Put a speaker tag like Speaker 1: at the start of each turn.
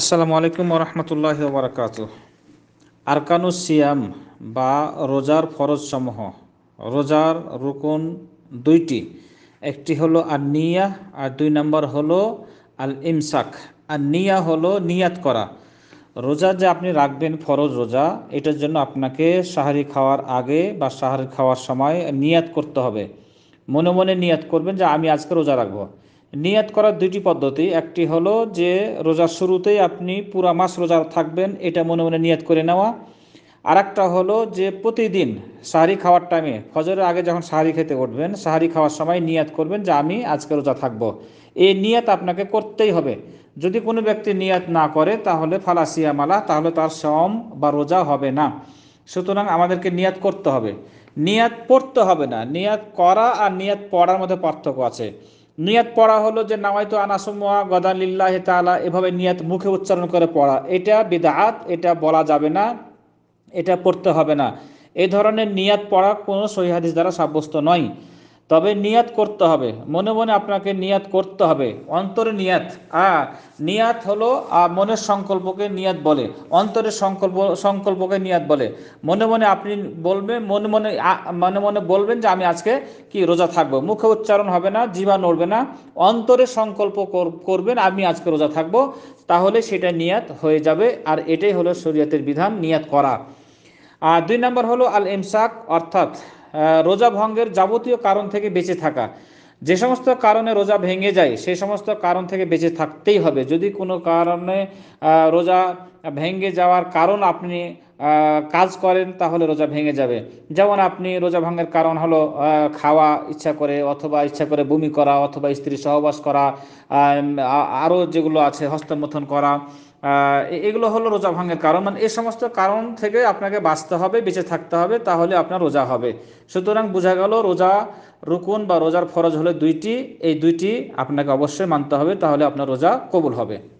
Speaker 1: আসসালামু আলাইকুম রহমতুল্লাহ বরকাত আরকানু সিয়াম বা রোজার সমূহ রোজার রুকুন দুইটি একটি হলো নিয়া আর দুই নম্বর হলো আল ইমসাক নিয়া হলো নিয়াত করা রোজা যে আপনি রাখবেন ফরজ রোজা এটার জন্য আপনাকে সাহারি খাওয়ার আগে বা সাহারি খাওয়ার সময় নিয়াত করতে হবে মনে মনে নিয়াত করবেন যে আমি আজকে রোজা রাখবো নিয়াত করার দুটি পদ্ধতি একটি হলো যে রোজার শুরুতেই আপনি পুরা মাস রোজা থাকবেন এটা মনে মনে নিয়াত করে নেওয়া আর একটা হলো যে প্রতিদিন সাহারি খাওয়ার টাইমে ফজরের আগে যখন সাহারি খেতে উঠবেন সাহারি খাওয়ার সময় নিয়াত করবেন যে আমি আজকে রোজা থাকব। এই নিয়াত আপনাকে করতেই হবে যদি কোনো ব্যক্তি নিয়াত না করে তাহলে ফালাসিয়া মালা তাহলে তার সম বা রোজা হবে না সুতরাং আমাদেরকে নিয়াত করতে হবে নিয়াত পড়তে হবে না নিয়াত করা আর নিয়াত পড়ার মধ্যে পার্থক্য আছে নিয়াত পড়া হলো যে নামাই তো আনাসুমা গদালিল্লাহ তালা এভাবে নিয়াত মুখে উচ্চারণ করে পড়া এটা বিদাহাত এটা বলা যাবে না এটা পড়তে হবে না এ ধরনের নিয়াত পড়া কোনো সহিহাদিস দ্বারা সাব্যস্ত নয় তবে নিয়াত করতে হবে মনে মনে আপনাকে নিয়াত করতে হবে অন্তরে নিয়াত আ নিয়াত হলো মনের সংকল্পকে নিয়াত বলে অন্তরের সংকল্প সংকল্পকে নিয়াত বলে মনে মনে আপনি বলবেন মনে মনে মনে মনে বলবেন যে আমি আজকে কি রোজা থাকবো মুখে উচ্চারণ হবে না জীবা নড়বে না অন্তরে সংকল্প করবেন আমি আজকে রোজা থাকবো তাহলে সেটা নিয়াত হয়ে যাবে আর এটাই হলো শরীয়তের বিধান নিয়াত করা আর দুই নম্বর হলো আল এমসাক অর্থাৎ রোজা ভঙ্গের যাবতীয় কারণ থেকে বেঁচে থাকা যে সমস্ত কারণে রোজা ভেঙে যায় সেই সমস্ত কারণ থেকে বেঁচে থাকতেই হবে যদি কোনো কারণে রোজা ভেঙে যাওয়ার কারণ আপনি কাজ করেন তাহলে রোজা ভেঙে যাবে যেমন আপনি রোজা ভাঙের কারণ হলো খাওয়া ইচ্ছা করে অথবা ইচ্ছা করে বমি করা অথবা স্ত্রী সহবাস করা আরও যেগুলো আছে হস্তমথন করা এগুলো হলো রোজা ভাঙের কারণ মানে এই সমস্ত কারণ থেকে আপনাকে বাঁচতে হবে বেঁচে থাকতে হবে তাহলে আপনার রোজা হবে সুতরাং বোঝা গেল রোজা রুকুন বা রোজার ফরজ হলে দুইটি এই দুইটি আপনাকে অবশ্যই মানতে হবে তাহলে আপনার রোজা কবুল হবে